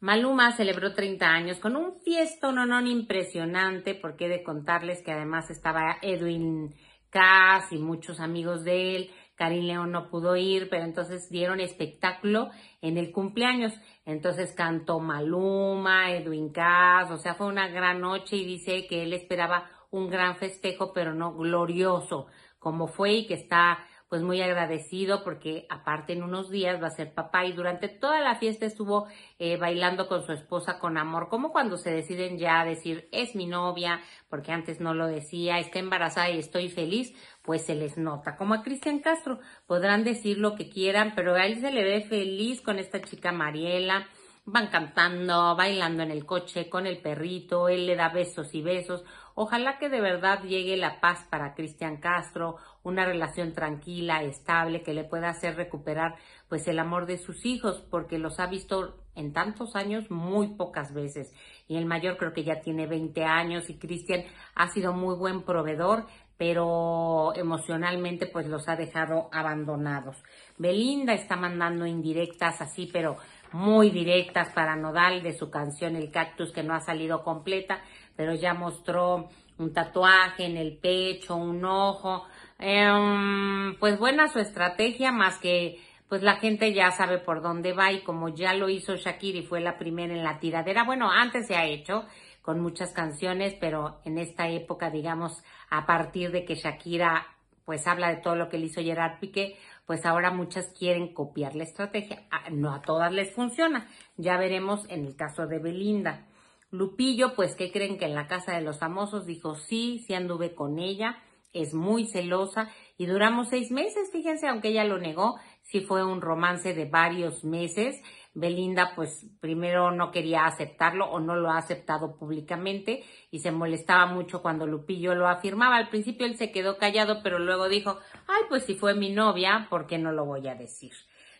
Maluma celebró 30 años con un fiesto no impresionante, porque he de contarles que además estaba Edwin Cass y muchos amigos de él. Karim León no pudo ir, pero entonces dieron espectáculo en el cumpleaños. Entonces cantó Maluma, Edwin Cass, o sea, fue una gran noche y dice que él esperaba un gran festejo, pero no glorioso como fue y que está pues muy agradecido porque aparte en unos días va a ser papá y durante toda la fiesta estuvo eh, bailando con su esposa con amor, como cuando se deciden ya decir es mi novia, porque antes no lo decía, está embarazada y estoy feliz, pues se les nota. Como a Cristian Castro, podrán decir lo que quieran, pero a él se le ve feliz con esta chica Mariela, van cantando, bailando en el coche, con el perrito, él le da besos y besos. Ojalá que de verdad llegue la paz para Cristian Castro, una relación tranquila, estable, que le pueda hacer recuperar pues el amor de sus hijos, porque los ha visto en tantos años muy pocas veces. Y el mayor creo que ya tiene 20 años y Cristian ha sido muy buen proveedor, pero emocionalmente pues los ha dejado abandonados. Belinda está mandando indirectas así, pero muy directas para Nodal de su canción El Cactus que no ha salido completa, pero ya mostró un tatuaje en el pecho, un ojo. Em, pues buena su estrategia, más que pues la gente ya sabe por dónde va y como ya lo hizo Shakira y fue la primera en la tiradera, bueno, antes se ha hecho con muchas canciones, pero en esta época, digamos, a partir de que Shakira pues habla de todo lo que le hizo Gerard Piqué, pues ahora muchas quieren copiar la estrategia. Ah, no a todas les funciona. Ya veremos en el caso de Belinda. Lupillo, pues, ¿qué creen que en la casa de los famosos dijo sí, sí anduve con ella, es muy celosa y duramos seis meses, fíjense, aunque ella lo negó, sí fue un romance de varios meses. Belinda pues primero no quería aceptarlo o no lo ha aceptado públicamente y se molestaba mucho cuando Lupillo lo afirmaba. Al principio él se quedó callado, pero luego dijo, ay, pues si fue mi novia, ¿por qué no lo voy a decir?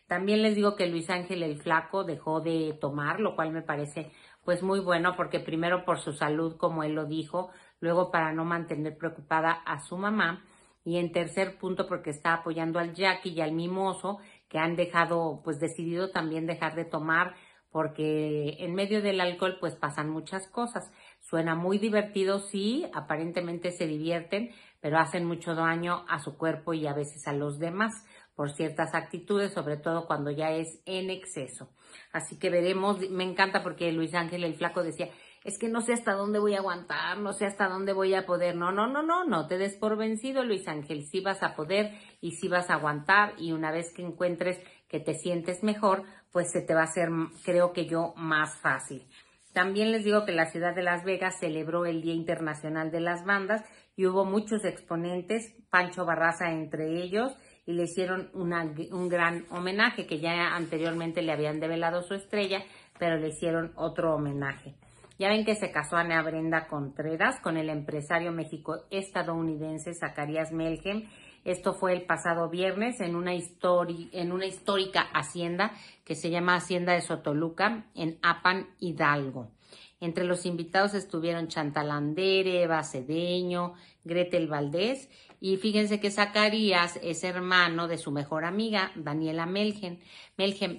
También les digo que Luis Ángel el Flaco dejó de tomar, lo cual me parece pues muy bueno porque primero por su salud, como él lo dijo, luego para no mantener preocupada a su mamá y en tercer punto porque está apoyando al Jackie y al Mimoso que han dejado, pues decidido también dejar de tomar porque en medio del alcohol pues pasan muchas cosas. Suena muy divertido, sí, aparentemente se divierten, pero hacen mucho daño a su cuerpo y a veces a los demás por ciertas actitudes, sobre todo cuando ya es en exceso. Así que veremos, me encanta porque Luis Ángel el Flaco decía, es que no sé hasta dónde voy a aguantar, no sé hasta dónde voy a poder. No, no, no, no, no te des por vencido, Luis Ángel. Sí vas a poder y sí vas a aguantar y una vez que encuentres que te sientes mejor, pues se te va a hacer, creo que yo, más fácil. También les digo que la ciudad de Las Vegas celebró el Día Internacional de las Bandas y hubo muchos exponentes, Pancho Barraza entre ellos, y le hicieron un gran homenaje que ya anteriormente le habían develado su estrella, pero le hicieron otro homenaje. Ya ven que se casó Ana Brenda Contreras con el empresario méxico estadounidense Zacarías Melhem. Esto fue el pasado viernes en una, en una histórica hacienda que se llama Hacienda de Sotoluca en Apan, Hidalgo. Entre los invitados estuvieron Chantal Andere, Eva Cedeño, Gretel Valdés y fíjense que Zacarías es hermano de su mejor amiga, Daniela Melgen.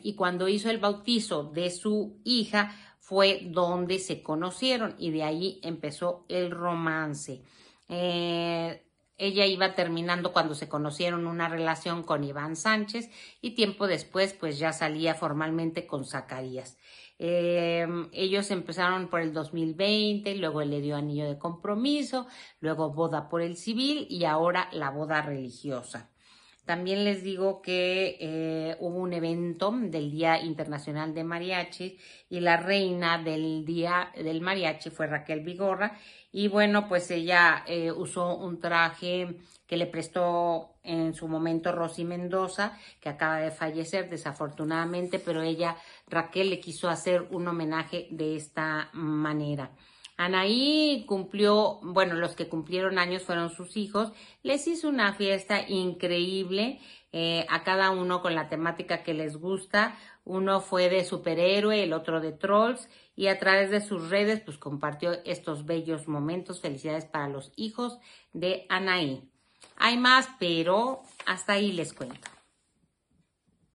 y cuando hizo el bautizo de su hija fue donde se conocieron y de ahí empezó el romance. Eh, ella iba terminando cuando se conocieron una relación con Iván Sánchez y tiempo después pues ya salía formalmente con Zacarías. Em, ellos empezaron por el 2020, luego le dio anillo de compromiso, luego boda por el civil y ahora la boda religiosa. También les digo que eh, hubo un evento del Día Internacional de Mariachi y la reina del Día del Mariachi fue Raquel Vigorra. Y bueno, pues ella eh, usó un traje que le prestó en su momento Rosy Mendoza, que acaba de fallecer desafortunadamente, pero ella, Raquel, le quiso hacer un homenaje de esta manera. Anaí cumplió, bueno, los que cumplieron años fueron sus hijos, les hizo una fiesta increíble eh, a cada uno con la temática que les gusta. Uno fue de superhéroe, el otro de trolls y a través de sus redes pues compartió estos bellos momentos. Felicidades para los hijos de Anaí. Hay más, pero hasta ahí les cuento.